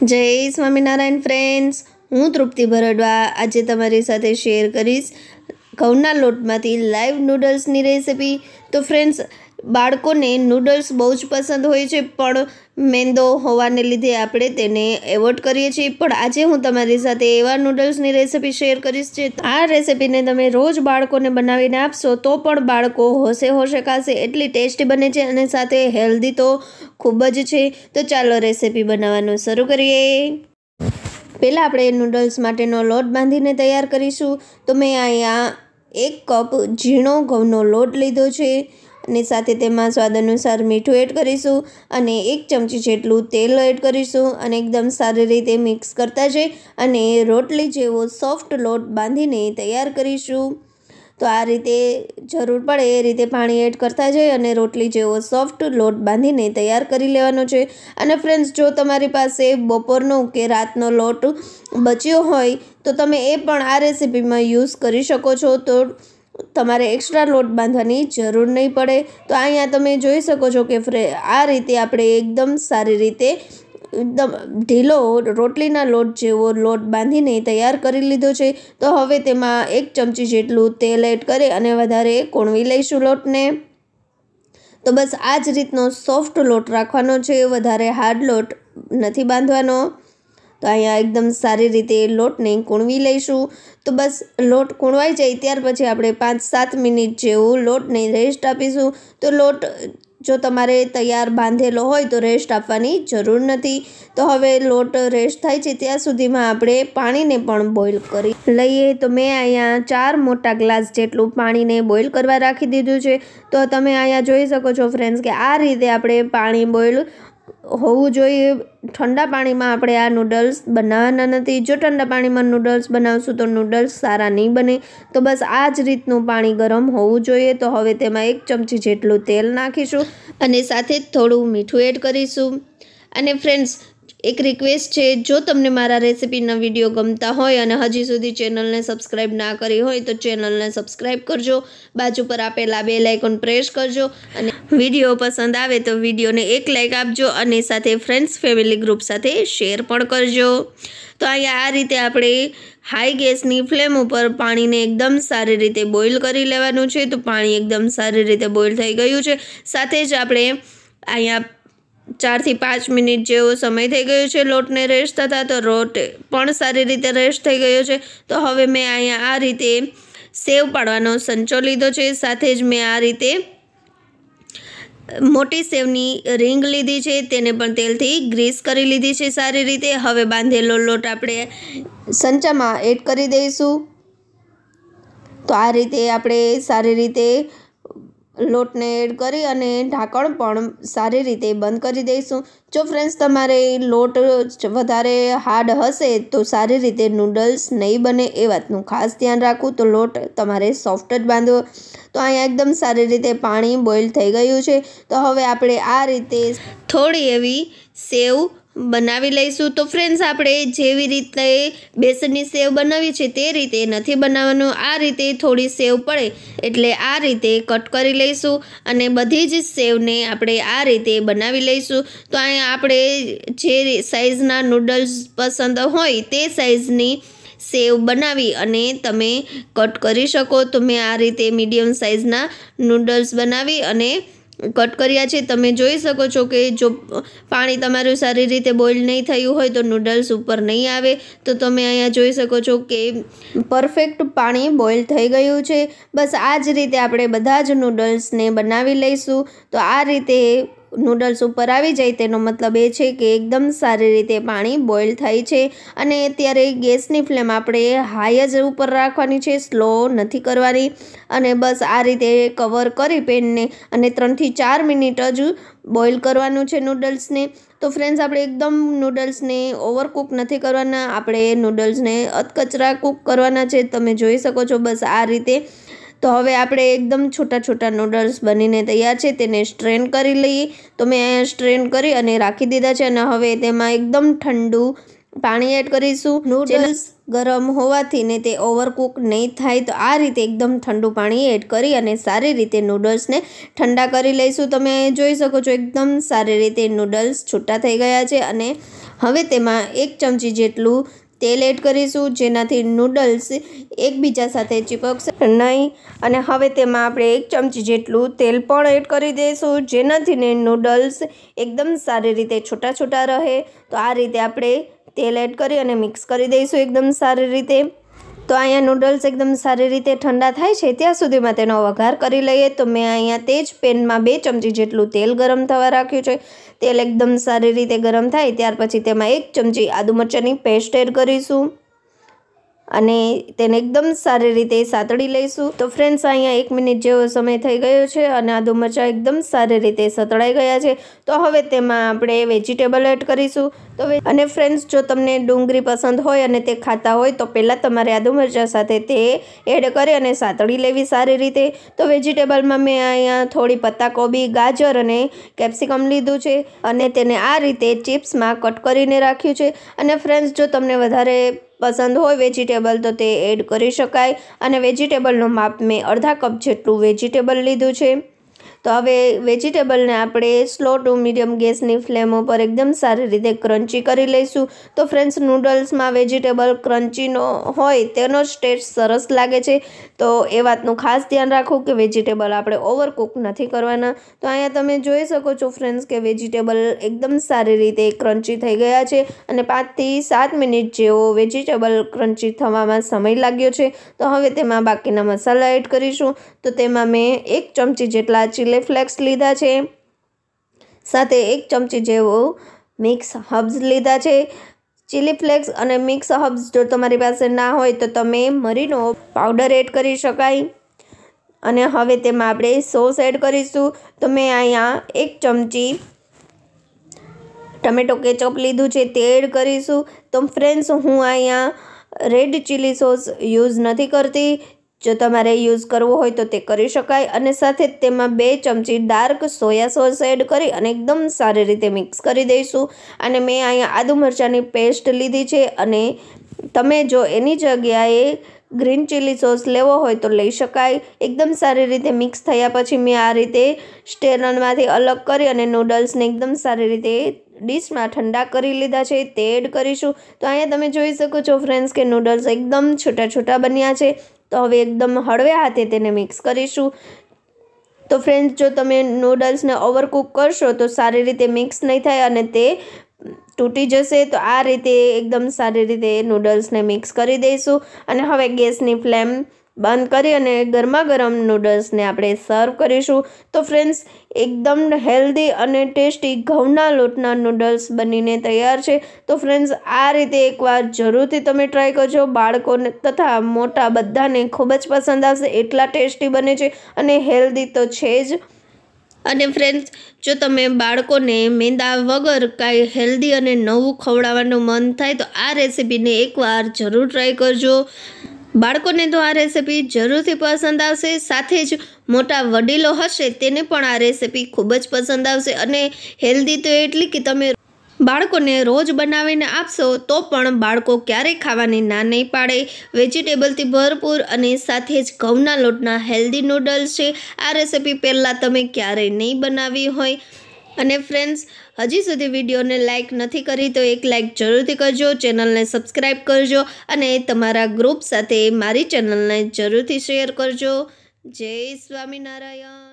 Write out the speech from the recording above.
જય સ્વામિનારાયણ ફ્રેન્ડ્સ હું તૃપ્તિ ભરડવા આજે તમારી સાથે શેર કરીશ ઘઉંના લોટમાંથી લાઈવ નૂડલ્સની રેસિપી તો ફ્રેન્ડ્સ બાળકોને નૂડલ્સ બહુ જ પસંદ હોય છે પણ મેંદો હોવાને લીધે આપણે તેને એવોર્ડ કરીએ છીએ પણ આજે હું તમારી સાથે એવા નૂડલ્સની રેસિપી શેર કરીશ છે આ રેસિપીને તમે રોજ બાળકોને બનાવીને આપશો તો પણ બાળકો હોશે હોશે ખાશે એટલી ટેસ્ટી બને છે અને સાથે હેલ્ધી તો ખૂબ જ છે તો ચાલો રેસીપી બનાવવાનું શરૂ કરીએ પહેલાં આપણે નૂડલ્સ માટેનો લોટ બાંધીને તૈયાર કરીશું તો મેં અહીંયા એક કપ ઝીણો ઘઉંનો લોટ લીધો છે અને સાથે તેમાં સ્વાદ અનુસાર મીઠું એડ કરીશું અને એક ચમચી જેટલું તેલ એડ કરીશું અને એકદમ સારી રીતે મિક્સ કરતા જઈ અને રોટલી જેવો સોફ્ટ લોટ બાંધીને તૈયાર કરીશું તો આ રીતે જરૂર પડે એ રીતે પાણી એડ કરતા જઈ અને રોટલી જેવો સોફ્ટ લોટ બાંધીને તૈયાર કરી લેવાનો છે અને ફ્રેન્ડ્સ જો તમારી પાસે બપોરનો કે રાતનો લોટ બચ્યો હોય તો તમે એ પણ આ રેસીપીમાં યુઝ કરી શકો છો તો તમારે એક્સ્ટ્રા લોટ બાંધવાની જરૂર નહીં પડે તો અહીંયા તમે જોઈ શકો છો કે ફ્રે આ રીતે આપણે એકદમ સારી રીતે એકદમ ઢીલો રોટલીના લોટ જેવો લોટ બાંધીને તૈયાર કરી લીધો છે તો હવે તેમાં એક ચમચી જેટલું તેલ એડ કરી અને વધારે કોણવી લઈશું લોટને તો બસ આ જ રીતનો સોફ્ટ લોટ રાખવાનો છે વધારે હાર્ડ લોટ નથી બાંધવાનો તો અહીંયા એકદમ સારી રીતે લોટને કૂણવી લઈશું તો બસ લોટ કૂણવાઈ જાય ત્યાર પછી આપણે પાંચ સાત મિનિટ જેવું લોટને રેસ્ટ આપીશું તો લોટ જો તમારે તૈયાર બાંધેલો હોય તો રેસ્ટ આપવાની જરૂર નથી તો હવે લોટ રેસ્ટ થાય છે ત્યાં સુધીમાં આપણે પાણીને પણ બોઇલ કરી લઈએ તો મેં અહીંયા ચાર મોટા ગ્લાસ જેટલું પાણીને બોઇલ કરવા રાખી દીધું છે તો તમે અહીંયા જોઈ શકો છો ફ્રેન્ડ્સ કે આ રીતે આપણે પાણી બોઇલ હોવું જોઈએ ઠંડા પાણીમાં આપણે આ નૂડલ્સ બનાવવાના નથી જો ઠંડા પાણીમાં નૂડલ્સ બનાવશું તો નૂડલ્સ સારા નહીં બને તો બસ આ જ રીતનું પાણી ગરમ હોવું જોઈએ તો હવે તેમાં એક ચમચી જેટલું તેલ નાખીશું અને સાથે થોડું મીઠું એડ કરીશું અને ફ્રેન્ડ્સ એક રિક્વેસ્ટ છે જો તમને મારા રેસિપીના વિડીયો ગમતા હોય અને હજી સુધી ચેનલને સબસ્ક્રાઈબ ના કરી હોય તો ચેનલને સબસ્ક્રાઈબ કરજો બાજુ પર આપેલા બે લાઇકોન પ્રેસ કરજો અને વિડીયો પસંદ આવે તો વિડીયોને એક લાઇક આપજો અને સાથે ફ્રેન્ડ્સ ફેમિલી ગ્રુપ સાથે શેર પણ કરજો તો અહીંયા આ રીતે આપણે હાઈ ગેસની ફ્લેમ ઉપર પાણીને એકદમ સારી રીતે બોઇલ કરી લેવાનું છે તો પાણી એકદમ સારી રીતે બોઇલ થઈ ગયું છે સાથે જ આપણે અહીંયા ચારથી પાંચ મિનિટ જેવો સમય થઈ ગયો છે લોટને રેસ્ટ થતાં તો રોટ પણ સારી રીતે રેસ્ટ થઈ ગયો છે તો હવે મેં અહીંયા આ રીતે સેવ પાડવાનો સંચો લીધો છે સાથે જ મેં આ રીતે મોટી સેવની રિંગ લીધી છે તેને પણ તેલથી ગ્રીસ કરી લીધી છે સારી રીતે હવે બાંધેલો લોટ આપણે સંચામાં એડ કરી દઈશું તો આ રીતે આપણે સારી રીતે લોટને એડ કરી અને ઢાંકણ પણ સારી રીતે બંધ કરી દઈશું જો ફ્રેન્ડ્સ તમારે લોટ વધારે હાર્ડ હશે તો સારી રીતે નૂડલ્સ નહીં બને એ વાતનું ખાસ ધ્યાન રાખવું તો લોટ તમારે સોફ્ટ જ બાંધવો તો અહીંયા એકદમ સારી રીતે પાણી બોઇલ થઈ ગયું છે તો હવે આપણે આ રીતે થોડી એવી સેવ બનાવી લઈશું તો ફ્રેન્ડ્સ આપણે જેવી રીતે બેસનની સેવ બનાવી છે તે રીતે નથી બનાવવાનું આ રીતે થોડી સેવ પડે એટલે આ રીતે કટ કરી લઈશું અને બધી જ સેવને આપણે આ રીતે બનાવી લઈશું તો અહીં આપણે જે સાઈઝના નૂડલ્સ પસંદ હોય તે સાઇઝની સેવ બનાવી અને તમે કટ કરી શકો તો મેં આ રીતે મીડિયમ સાઇઝના નૂડલ્સ બનાવી અને કટ કર્યા છે તમે જોઈ શકો છો કે જો પાણી તમારું સારી રીતે બોઇલ નહીં થયું હોય તો નૂડલ્સ ઉપર નહીં આવે તો તમે અહીંયા જોઈ શકો છો કે પરફેક્ટ પાણી બોઇલ થઈ ગયું છે બસ આ જ રીતે આપણે બધા જ નૂડલ્સને બનાવી લઈશું તો આ રીતે નૂડલ્સ ઉપર આવી જાય તેનો મતલબ એ છે કે એકદમ સારી રીતે પાણી બોઇલ થાય છે અને ત્યારે ગેસની ફ્લેમ આપણે હાઈ જ ઉપર રાખવાની છે સ્લો નથી કરવાની અને બસ આ રીતે કવર કરી પેનને અને ત્રણથી ચાર મિનિટ જ બોઇલ કરવાનું છે નૂડલ્સને તો ફ્રેન્ડ્સ આપણે એકદમ નૂડલ્સને ઓવરકૂક નથી કરવાના આપણે નૂડલ્સને અધકચરા કૂક કરવાના છે તમે જોઈ શકો છો બસ આ રીતે તો હવે આપણે એકદમ છોટા છોટા નૂડલ્સ બનીને તૈયાર છે તેને સ્ટ્રેન કરી લઈએ તો મેં સ્ટ્રેન કરી અને રાખી દીધા છે અને હવે તેમાં એકદમ ઠંડુ પાણી એડ કરીશું નૂડલ્સ ગરમ હોવાથી ને તે ઓવરકુક નહીં થાય તો આ રીતે એકદમ ઠંડુ પાણી એડ કરી અને સારી રીતે નૂડલ્સને ઠંડા કરી લઈશું તમે જોઈ શકો છો એકદમ સારી રીતે નૂડલ્સ છૂટા થઈ ગયા છે અને હવે તેમાં એક ચમચી જેટલું તેલ એડ કરીશું જેનાથી નૂડલ્સ એકબીજા સાથે ચીપકશે નહીં અને હવે તેમાં આપણે એક ચમચી જેટલું તેલ પણ એડ કરી દઈશું જેનાથી ને નૂડલ્સ એકદમ સારી રીતે છૂટા છૂટા રહે તો આ રીતે આપણે તેલ એડ કરી અને મિક્સ કરી દઈશું એકદમ સારી રીતે તો અહીંયા નૂડલ્સ એકદમ સારી રીતે ઠંડા થાય છે ત્યાં સુધીમાં તેનો વઘાર કરી લઈએ તો મેં અહીંયા તે જ પેનમાં બે ચમચી જેટલું તેલ ગરમ થવા રાખ્યું છે તેલ એકદમ સારી રીતે ગરમ થાય ત્યાર પછી તેમાં એક ચમચી આદુ મરચાંની પેસ્ટ એડ કરીશું અને તેને એકદમ સારી રીતે સાતળી લઈશું તો ફ્રેન્ડ્સ અહીંયા એક મિનિટ જેવો સમય થઈ ગયો છે અને આદુ મરચાં એકદમ સારી રીતે સતળાઈ ગયા છે તો હવે તેમાં આપણે વેજીટેબલ એડ કરીશું તો અને ફ્રેન્ડ્સ જો તમને ડુંગળી પસંદ હોય અને તે ખાતા હોય તો પહેલાં તમારે આદુ મરચાં સાથે તે એડ કરી અને સાતળી લેવી સારી રીતે તો વેજીટેબલમાં મેં અહીંયા થોડી પત્તાકોબી ગાજર અને કેપ્સિકમ લીધું છે અને તેને આ રીતે ચિપ્સમાં કટ કરીને રાખ્યું છે અને ફ્રેન્ડ્સ જો તમને વધારે પસંદ હોય વેજીટેબલ તો તે એડ કરી શકાય અને વેજીટેબલનું માપ મેં અડધા કપ જેટલું વેજીટેબલ લીધું છે તો હવે વેજીટેબલને આપણે સ્લો ટુ મીડિયમ ગેસની ફ્લેમ ઉપર એકદમ સારી રીતે ક્રન્ચી કરી લઈશું તો ફ્રેન્ડ્સ નૂડલ્સમાં વેજીટેબલ ક્રન્ચીનો હોય તેનો જ ટેસ્ટ સરસ લાગે છે તો એ વાતનું ખાસ ધ્યાન રાખવું કે વેજીટેબલ આપણે ઓવરકુક નથી કરવાના તો અહીંયા તમે જોઈ શકો છો ફ્રેન્ડ્સ કે વેજીટેબલ એકદમ સારી રીતે ક્રન્ચી થઈ ગયા છે અને પાંચથી સાત મિનિટ જેવો વેજીટેબલ ક્રન્ચી થવામાં સમય લાગ્યો છે તો હવે તેમાં બાકીના મસાલા એડ કરીશું તો તેમાં મેં એક ચમચી જેટલા ચીલી ચીલી ફ્લેક્સ લીધા છે સાથે એક ચમચી જેવો મિક્સ હર્બ્સ લીધા છે ચીલી ફ્લેક્સ અને મિક્સ હર્બ્સ જો તમારી પાસે ના હોય તો તમે મરીનો પાવડર એડ કરી શકાય અને હવે તેમાં આપણે સોસ એડ કરીશું તો મેં અહીંયા એક ચમચી ટમેટો કેચઅપ લીધું છે તે એડ કરીશું તો ફ્રેન્ડ્સ હું અહીંયા રેડ ચીલી સોસ યુઝ નથી કરતી જો તમારે યુઝ કરવો હોય તો તે કરી શકાય અને સાથે તેમાં બે ચમચી ડાર્ક સોયા સોસ એડ કરી અને એકદમ સારી રીતે મિક્સ કરી દઈશું અને મેં અહીંયા આદુ મરચાંની પેસ્ટ લીધી છે અને તમે જો એની જગ્યાએ ગ્રીન ચીલી સોસ લેવો હોય તો લઈ શકાય એકદમ સારી રીતે મિક્સ થયા પછી મેં આ રીતે સ્ટેરનરમાંથી અલગ કરી અને નૂડલ્સને એકદમ સારી રીતે ડીશમાં ઠંડા કરી લીધા છે તે એડ કરીશું તો અહીંયા તમે જોઈ શકો છો ફ્રેન્ડ્સ કે નૂડલ્સ એકદમ છૂટા છૂટા બન્યા છે તો હવે એકદમ હળવે હાથે તેને મિક્સ કરીશું તો ફ્રેન્ડ્સ જો તમે નૂડલ્સને ઓવરકુક કરશો તો સારી રીતે મિક્સ નહીં થાય અને તે તૂટી જશે તો આ રીતે એકદમ સારી રીતે નૂડલ્સને મિક્સ કરી દઈશું અને હવે ગેસની ફ્લેમ બંધ કરી અને ગરમા ગરમ નૂડલ્સને આપણે સર્વ કરીશું તો ફ્રેન્ડ્સ એકદમ હેલ્ધી અને ટેસ્ટી ઘઉંના લોટના નૂડલ્સ બનીને તૈયાર છે તો ફ્રેન્ડ્સ આ રીતે એકવાર જરૂરથી તમે ટ્રાય કરજો બાળકોને તથા મોટા બધાને ખૂબ જ પસંદ આવશે એટલા ટેસ્ટી બને છે અને હેલ્ધી તો છે જ અને ફ્રેન્ડ્સ જો તમે બાળકોને મેંદા વગર કાંઈ હેલ્ધી અને નવું ખવડાવવાનું મન થાય તો આ રેસીપીને એકવાર જરૂર ટ્રાય કરજો બાળકોને તો આ રેસીપી જરૂરથી પસંદ આવશે સાથે જ મોટા વડીલો હશે તેને પણ આ રેસીપી ખૂબ જ પસંદ આવશે અને હેલ્ધી તો એટલી કે તમે બાળકોને રોજ બનાવીને આપશો તો પણ બાળકો ક્યારેય ખાવાની ના નહીં પાડે વેજીટેબલથી ભરપૂર અને સાથે જ ઘઉંના લોટના હેલ્ધી નૂડલ્સ છે આ રેસીપી પહેલાં તમે ક્યારેય નહીં બનાવી હોય અને ફ્રેન્ડ્સ હજી સુધી વિડીયોને લાઇક નથી કરી તો એક લાઇક જરૂરથી કરજો ચેનલને સબસ્ક્રાઈબ કરજો અને તમારા ગ્રુપ સાથે મારી ચેનલને જરૂરથી શેર કરજો જય સ્વામિનારાયણ